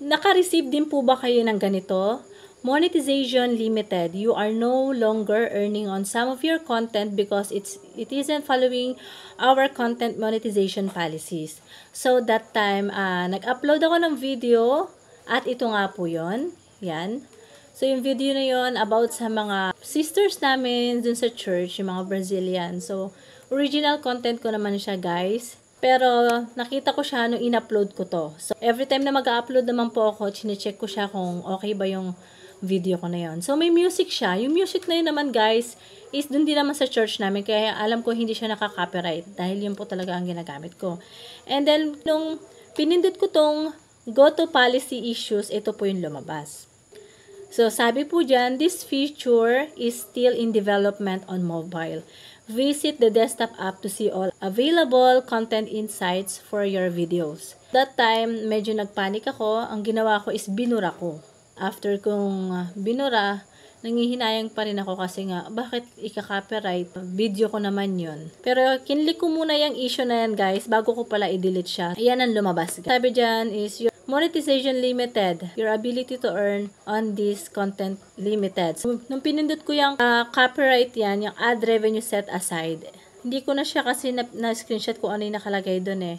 Naka-receive din po ba kayo ng ganito? Monetization limited. You are no longer earning on some of your content because it's it isn't following our content monetization policies. So that time, uh, nag-upload ako ng video at ito nga po 'yon. Yan. So yung video na 'yon about sa mga sisters namin dun sa church, yung mga Brazilian. So original content ko naman siya, guys. Pero nakita ko siya nung in-upload ko to. So every time na mag-upload naman po ako, chinecheck ko siya kung okay ba yung video ko na yon. So may music siya. Yung music na yun naman guys is dun din naman sa church namin. Kaya alam ko hindi siya nakaka-copyright dahil yun po talaga ang ginagamit ko. And then nung pinindot ko tong go to policy issues, ito po yung lumabas. So, sabi po dyan, this feature is still in development on mobile. Visit the desktop app to see all available content insights for your videos. That time, medyo nagpanik ako. Ang ginawa ko is binura ko. After kong ah, binura, nangihinayang pa rin ako kasi nga, bakit ika-copyright? Video ko naman yon Pero, kinlik ko muna yung issue na yan, guys, bago ko pala i-delete siya. Ayan ang lumabas. Sabi dyan is, monetization limited. Your ability to earn on this content limited. So, nung pinindot ko yung uh, copyright yan, yung ad revenue set aside, hindi ko na siya kasi na-screenshot na, ko ano yung nakalagay doon eh.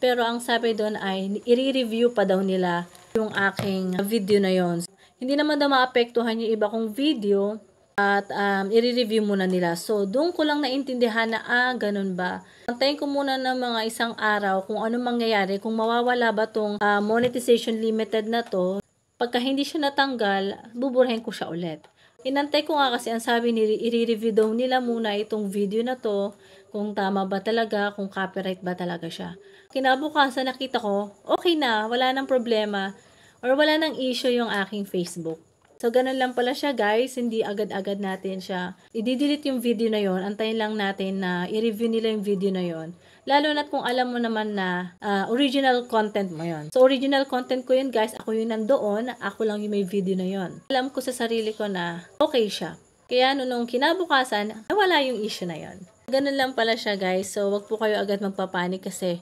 Pero ang sabi doon ay, i-review pa daw nila yung aking video na yon. Hindi naman daw maapektuhan yung iba kong video at um, i-review muna nila. So, doon ko lang naintindihan na, ah, ganun ba? Antayin ko muna ng mga isang araw kung ano mangyayari, kung mawawala ba tong uh, monetization limited na to. Pagka hindi siya natanggal, buburahin ko siya ulit. Inantay ko nga kasi ang sabi, i-review daw nila muna itong video na to, kung tama ba talaga, kung copyright ba talaga siya. Kinabukasan nakita ko, okay na, wala nang problema, or wala nang issue yung aking Facebook. So, ganun lang pala siya guys. Hindi agad-agad natin siya. I-delete yung video na yon Antayin lang natin na i-review nila yung video na yon Lalo na't kung alam mo naman na uh, original content mo yon So, original content ko yun guys. Ako yung nandoon. Ako lang yung may video na yon Alam ko sa sarili ko na okay siya. Kaya nung kinabukasan, wala yung issue na yon Ganun lang pala siya guys. So, wag po kayo agad magpapanik kasi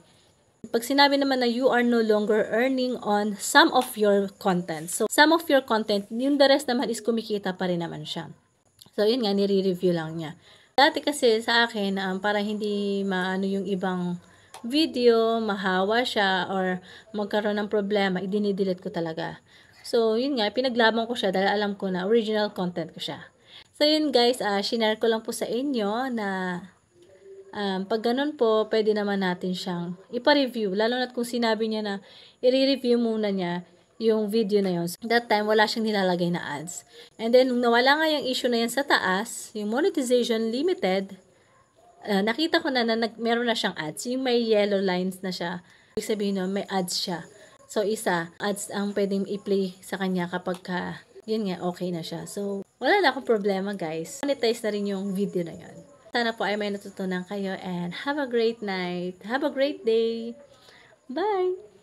pag sinabi naman na you are no longer earning on some of your content. So, some of your content, yung the rest naman is kumikita pa rin naman siya. So, yun nga, nire-review lang niya. Dati kasi sa akin, um, para hindi maano yung ibang video, mahawa siya, or magkaroon ng problema, idinidelete ko talaga. So, yun nga, pinaglaban ko siya dahil alam ko na original content ko siya. So, yun guys, uh, shinare ko lang po sa inyo na Um, pag ganun po, pwede naman natin siyang ipa-review. Lalo na kung sinabi niya na i-review muna niya yung video na yun. So, that time, wala siyang nilalagay na ads. And then, nung nawala nga yung issue na yan sa taas, yung monetization limited, uh, nakita ko na na nag, meron na siyang ads. Yung may yellow lines na siya. Ibig sabihin nun, may ads siya. So, isa, ads ang pwedeng i-play sa kanya kapag ka, yun nga, okay na siya. So, wala na akong problema, guys. Monetize na rin yung video na yun. Sana po ay may natutunan kayo and have a great night. Have a great day. Bye!